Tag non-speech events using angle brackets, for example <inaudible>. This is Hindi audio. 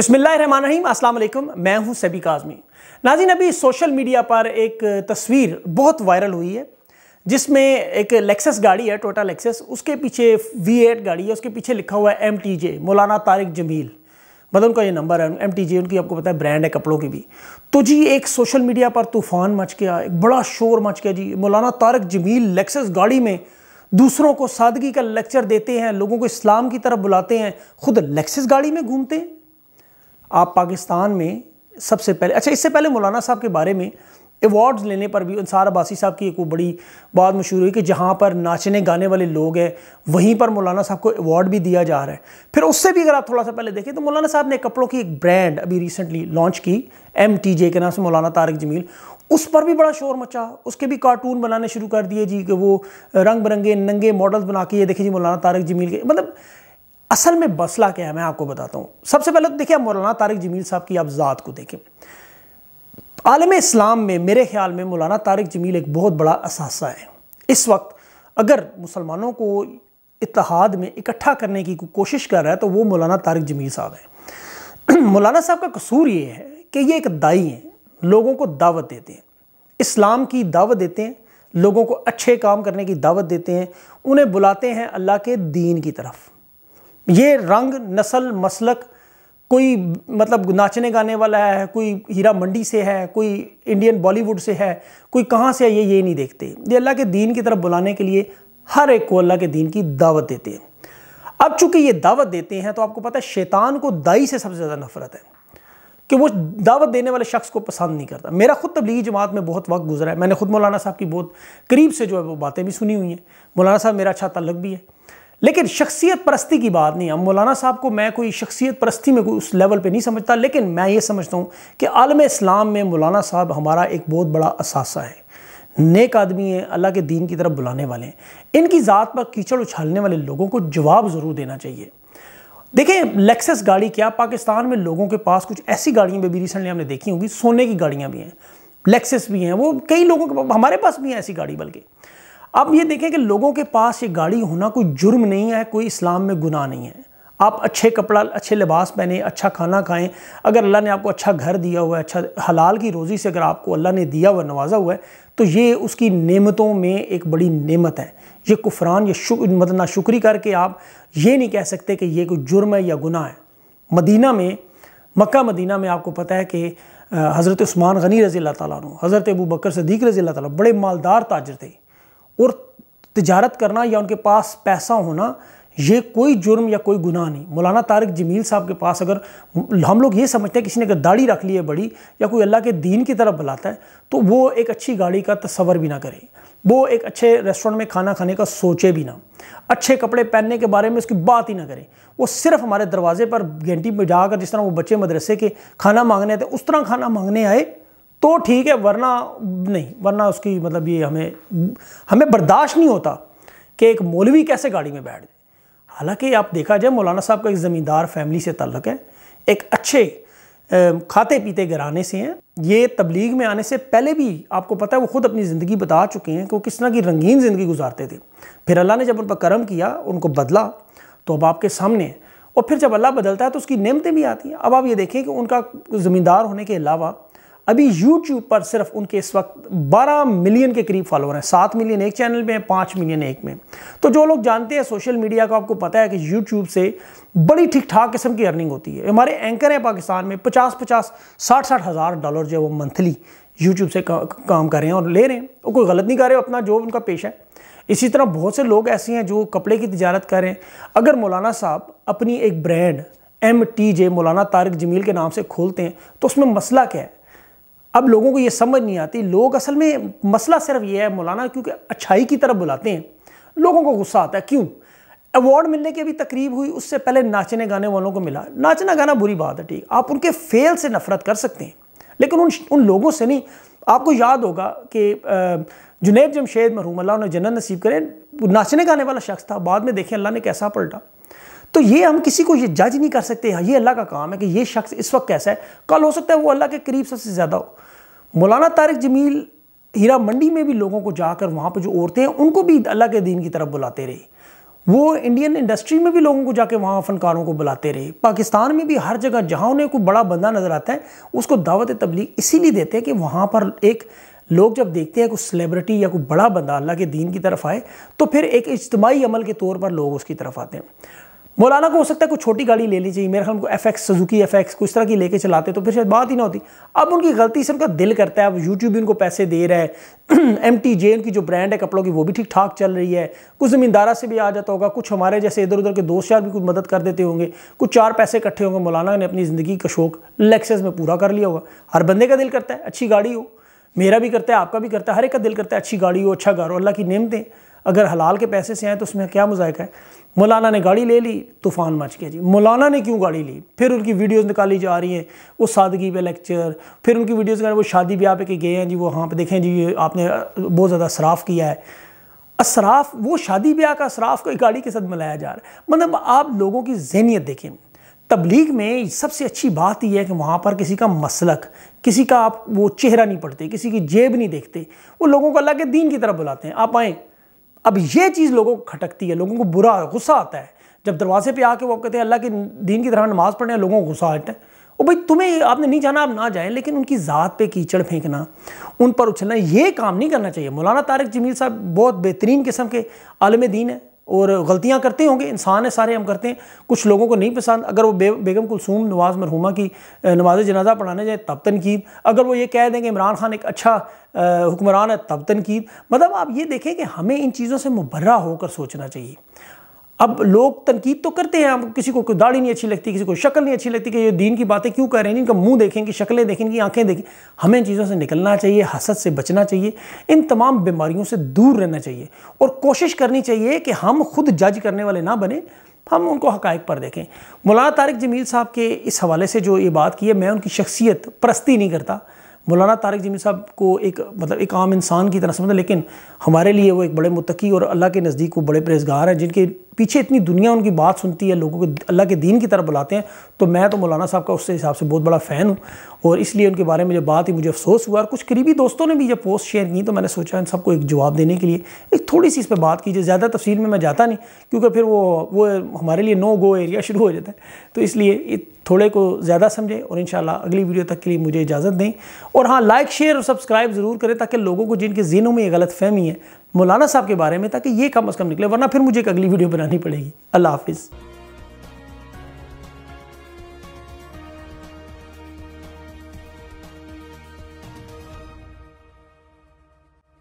अस्सलाम वालेकुम मैं हूं सबी काजमी नाजिन अभी सोशल मीडिया पर एक तस्वीर बहुत वायरल हुई है जिसमें एक लेक्सस गाड़ी है टोटा लेक्सस उसके पीछे वी एट गाड़ी है उसके पीछे लिखा हुआ है एम टी जे मौलाना तारिक जमील मतलब उनका ये नंबर है एम टी जे उनकी आपको पता है ब्रांड है कपड़ों की भी तो जी एक सोशल मीडिया पर तूफान मच गया एक बड़ा शोर मच गया जी मौलाना तारक जमील लेक्सस गाड़ी में दूसरों को सादगी का लेक्चर देते हैं लोगों को इस्लाम की तरफ बुलाते हैं खुद लेक्सस गाड़ी में घूमते हैं आप पाकिस्तान में सबसे पहले अच्छा इससे पहले मौलाना साहब के बारे में अवार्ड्स लेने पर भी अनसार अब्बासी साहब की एक वो बड़ी बात मशहूर हुई कि जहाँ पर नाचने गाने वाले लोग हैं वहीं पर मौलाना साहब को अवार्ड भी दिया जा रहा है फिर उससे भी अगर आप थोड़ा सा पहले देखें तो मौलाना साहब ने कपड़ों की एक ब्रांड अभी रिसेंटली लॉन्च की एम टी जे के नाम से मौलाना तारक जमील उस पर भी बड़ा शोर मचा उसके भी कार्टून बनाने शुरू कर दिए जी कि वो रंग बिरंगे नंगे मॉडल्स बना के ये देखे जी मौलाना तारक जमील के मतलब असल में मसला क्या है मैं आपको बताता हूँ सबसे पहले तो देखिए आप मौलाना तारिक जमील साहब की आप ज़ात को देखें आलम इस्लाम में मेरे ख्याल में मौलाना तारिक जमील एक बहुत बड़ा असासा है इस वक्त अगर मुसलमानों को इतिहाद में इकट्ठा करने की कोशिश कर रहा है तो वो मौलाना तारिक जमील साहब है <clears throat> मौलाना साहब का कसूर ये है कि ये एक दाई हैं लोगों को दावत देते हैं इस्लाम की दावत देते हैं लोगों को अच्छे काम करने की दावत देते हैं उन्हें बुलाते हैं अल्लाह के दीन की तरफ ये रंग नस्ल मसलक कोई मतलब नाचने गाने वाला है कोई हीरा मंडी से है कोई इंडियन बॉलीवुड से है कोई कहाँ से है ये ये नहीं देखते ये अल्लाह के दीन की तरफ बुलाने के लिए हर एक को अल्लाह के दीन की दावत देते हैं अब चूंकि ये दावत देते हैं तो आपको पता है शैतान को दाई से सबसे ज़्यादा नफरत है कि वो दावत देने वाले शख्स को पसंद नहीं करता मेरा खुद तबलीगी जमात में बहुत वक्त गुजरा है मैंने खुद मौलाना साहब की बहुत करीब से जो है वो बातें भी सुनी हुई हैं मौलाना साहब मेरा अच्छा तलक भी है लेकिन शख्सियत परस्ती की बात नहीं है मौलाना साहब को मैं कोई शख्सियत परस्ती में कोई उस लेवल पे नहीं समझता लेकिन मैं ये समझता हूँ कि आलम इस्लाम में मौलाना साहब हमारा एक बहुत बड़ा असासा है नेक आदमी है अल्लाह के दीन की तरफ बुलाने वाले हैं इनकी ज़ात पर कीचड़ उछालने वाले लोगों को जवाब ज़रूर देना चाहिए देखें लेक्सस गाड़ी क्या पाकिस्तान में लोगों के पास कुछ ऐसी गाड़ियाँ भी रिसेंटली हमने देखी होंगी सोने की गाड़ियाँ भी हैं लेक्सस भी हैं वो कई लोगों के हमारे पास भी हैं ऐसी गाड़ी बल्कि अब ये देखें कि लोगों के पास ये गाड़ी होना कोई जुर्म नहीं है कोई इस्लाम में गुनाह नहीं है आप अच्छे कपड़ा अच्छे लिबास पहने अच्छा खाना खाएं अगर अल्लाह ने आपको अच्छा घर दिया हुआ है अच्छा हलाल की रोज़ी से अगर आपको अल्लाह ने दिया हुआ नवाजा हुआ है तो ये उसकी नेमतों में एक बड़ी नेमत है ये कुफरान या मत मतलब शुक्री करके आप ये नहीं कह सकते कि ये कोई जुर्म है या गुनाह है मदीना में मक्का मदीना में आपको पता है कि हज़रत उस्मान गनी रज़ी अल्लाह तैन हज़रत अबू बकर सदीक रज़ी अल्लाह बड़े मालदार ताजर थे और तजारत करना या उनके पास पैसा होना ये कोई जुर्म या कोई गुनाह नहीं मौलाना तारक जमील साहब के पास अगर हम लोग ये समझते हैं किसी ने अगर दाढ़ी रख ली है बड़ी या कोई अल्लाह के दीन की तरफ बुलाता है तो वो एक अच्छी गाड़ी का तस्वर भी ना करे वो एक अच्छे रेस्टोरेंट में खाना खाने का सोचे भी ना अच्छे कपड़े पहनने के बारे में उसकी बात ही ना करें वो सिर्फ हमारे दरवाजे पर घंटी में जाकर जिस तरह वो बच्चे मदरसे के खाना मांगने आते उस तरह खाना मांगने आए तो ठीक है वरना नहीं वरना उसकी मतलब ये हमें हमें बर्दाश्त नहीं होता कि एक मौलवी कैसे गाड़ी में बैठ जाए हालांकि आप देखा जाए मौलाना साहब का एक ज़मींदार फैमिली से ताल्लक है एक अच्छे खाते पीते घराने से हैं ये तबलीग में आने से पहले भी आपको पता है वो ख़ुद अपनी ज़िंदगी बता चुके हैं कि वो किस तरह की रंगीन ज़िंदगी गुजारते थे फिर अल्लाह ने जब उन पर करम किया उनको बदला तो अब आपके सामने और फिर जब अल्लाह बदलता है तो उसकी नियमतें भी आती हैं अब आप ये देखें कि उनका ज़मींदार होने के अलावा अभी यूट्यूब पर सिर्फ उनके इस वक्त 12 मिलियन के करीब फॉलोअर हैं सात मिलियन एक चैनल में है पाँच मिलियन एक में तो जो लोग जानते हैं सोशल मीडिया को आपको पता है कि यूट्यूब से बड़ी ठीक ठाक किस्म की अर्निंग होती है हमारे एंकर हैं पाकिस्तान में पचास पचास साठ साठ हज़ार डॉलर जो है वो मंथली यूट्यूब से का, काम कर रहे हैं और ले रहे हैं और कोई गलत नहीं कर रहे हो अपना जो उनका पेशा है इसी तरह बहुत से लोग ऐसे हैं जो कपड़े की तजारत कर रहे हैं अगर मौलाना साहब अपनी एक ब्रांड एम टी जे मौलाना तारक जमील के नाम से खोलते हैं तो उसमें मसला क्या है अब लोगों को ये समझ नहीं आती लोग असल में मसला सिर्फ ये है मौलाना क्योंकि अच्छाई की तरफ बुलाते हैं लोगों को गुस्सा आता है क्यों अवार्ड मिलने की भी तकरीब हुई उससे पहले नाचने गाने वालों को मिला नाचना गाना बुरी बात है ठीक आप उनके फेल से नफरत कर सकते हैं लेकिन उन उन लोगों से नहीं आपको याद होगा कि जुनेब जमशेद मरूम अल्लाह ने जन्नत नसीब करें नाचने गाने वाला शख्स था बाद में देखें अल्लाह ने कैसा पलटा तो ये हम किसी को ये जज नहीं कर सकते हाँ, ये अल्लाह का काम है कि ये शख्स इस वक्त कैसा है कल हो सकता है वो अल्लाह के करीब सबसे ज़्यादा हो मौलाना तारक जमील हीरा मंडी में भी लोगों को जाकर वहाँ पर जो औरतें हैं उनको भी अल्लाह के दीन की तरफ बुलाते रहे वो इंडियन इंडस्ट्री में भी लोगों को जाके वहाँ फ़नकारों को बुलाते रहे पाकिस्तान में भी हर जगह जहाँ उन्हें कोई बड़ा बंदा नज़र आता है उसको दावत तबलीग इसीलिए देते हैं कि वहाँ पर एक लोग जब देखते हैं कोई सेलिब्रिटी या कोई बड़ा बंदा अल्लाह के दीन की तरफ आए तो फिर एक इज्तमाही अमल के तौर पर लोग उसकी तरफ आते हैं मौलाना को हो सकता है कोई छोटी गाड़ी ले ली चाहिए मेरे ख्याल को F X Suzuki F X कुछ तरह की लेके चलाते तो फिर शायद बात ही ना होती अब उनकी गलती से उनका दिल करता है अब यूट्यूब भी उनको पैसे दे रहा है एम टी जे उनकी जो ब्रांड है कपड़ों की वो भी ठीक ठाक चल रही है कुछ ज़मींदारा से भी आ जाता होगा कुछ हमारे जैसे इधर उधर के दोस्त यार भी कुछ मदद कर देते होंगे कुछ चार पैसे इकट्ठे होंगे मौलाना ने अपनी ज़िंदगी का शौक लेक्सेस में पूरा कर लिया होगा हर बंदे का दिल करता है अच्छी गाड़ी हो मेरा भी करता है आपका भी करता है हर एक का दिल करता है अच्छी गाड़ी हो अच्छा घर हो अल्लाह की नेम दें अगर हलाल के पैसे से आए तो उसमें क्या मजायका है मौलाना ने गाड़ी ले ली तूफ़ान मच गया जी मौलाना ने क्यों गाड़ी ली फिर उनकी वीडियोस निकाली जा रही हैं वो सादगी पे लेक्चर फिर उनकी वीडियोस वो शादी ब्याह पे के गए हैं जी वो हाँ पे देखें जी आपने बहुत ज़्यादा सराफ़ किया है असराफ वो शादी ब्याह का असराफ को गाड़ी के साथ मिलाया जा रहा है मतलब आप लोगों की जहनीत देखें तबलीग में सबसे अच्छी बात यह है कि वहाँ पर किसी का मसलक किसी का आप वो चेहरा नहीं पढ़ते किसी की जेब नहीं देखते वो लोगों को अल्लाह के दीन की तरफ बुलाते हैं आप आएँ अब ये चीज़ लोगों को खटकती है लोगों को बुरा गुस्सा आता है जब दरवाजे पे आके वो कहते हैं अल्लाह के दीन की तरह नमाज़ पढ़ने लोगों को गुस्सा आता है वो भाई तुम्हें आपने नहीं जाना आप ना जाएं लेकिन उनकी ज़ात पे कीचड़ फेंकना उन पर उछलना ये काम नहीं करना चाहिए मौलाना तारक जमील साहब बहुत बेहतरीन किस्म के आलम दीन है और गलतियाँ करते होंगे इंसान है सारे हम करते हैं कुछ लोगों को नहीं पसंद अगर वो बे, बेगम कुलसूम नवाज़ मरहुमा की नमाज जनाजा पढ़ाने जाए तब तनकीद अगर वो ये कह दें कि इमरान खान एक अच्छा हुक्मरान है तब तनकीद मतलब आप ये देखें कि हमें इन चीज़ों से मुबर्रा होकर सोचना चाहिए अब लोग तनकीद तो करते हैं आप किसी को कोई दाढ़ी नहीं अच्छी लगती किसी को शक्ल नहीं अच्छी लगती कि ये दीन की बातें क्यों कर रहे हैं इनका मुंह देखें कि शक्लें देखें कि आंखें देखें हमें चीज़ों से निकलना चाहिए हसद से बचना चाहिए इन तमाम बीमारियों से दूर रहना चाहिए और कोशिश करनी चाहिए कि हम खुद जज करने वाले ना बने हम उनको हकायक पर देखें मौलाना तारक जमील साहब के इस हवाले से जो ये बात की है मैं उनकी शख्सियत प्रस्ती नहीं करता मौलाना तारक जमील साहब को एक मतलब एक आम इंसान की तरह समझता लेकिन हमारे लिए वो एक बड़े मुतकी और अल्लाह के नज़दीक वो बड़े परहेजगार हैं जिनके पीछे इतनी दुनिया उनकी बात सुनती है लोगों को अल्लाह के दीन की तरफ बुलाते हैं तो मैं तो मौलाना साहब का उससे हिसाब से बहुत बड़ा फ़ैन हूँ और इसलिए उनके बारे में जो बात ही मुझे अफसोस हुआ और कुछ करीबी दोस्तों ने भी जब पोस्ट शेयर की तो मैंने सोचा इन सबको एक जवाब देने के लिए एक थोड़ी सी इस पर बात कीजिए ज़्यादा तफसील में मैं जाता नहीं क्योंकि फिर वो वो हमारे लिए नो गो एरिया शुरू हो जाता है तो इसलिए थोड़े को ज़्यादा समझें और इन अगली वीडियो तक के लिए मुझे इजाज़त दें और हाँ लाइक शेयर और सब्सक्राइब ज़रूर करें ताकि लोगों को जिनके जिनों में ये गलत फहमी है मौलाना साहब के बारे में ताकि ये कम अज़ कम निकले वरना फिर मुझे एक अगली वीडियो बनानी पड़ेगी अल्लाह हाफिज़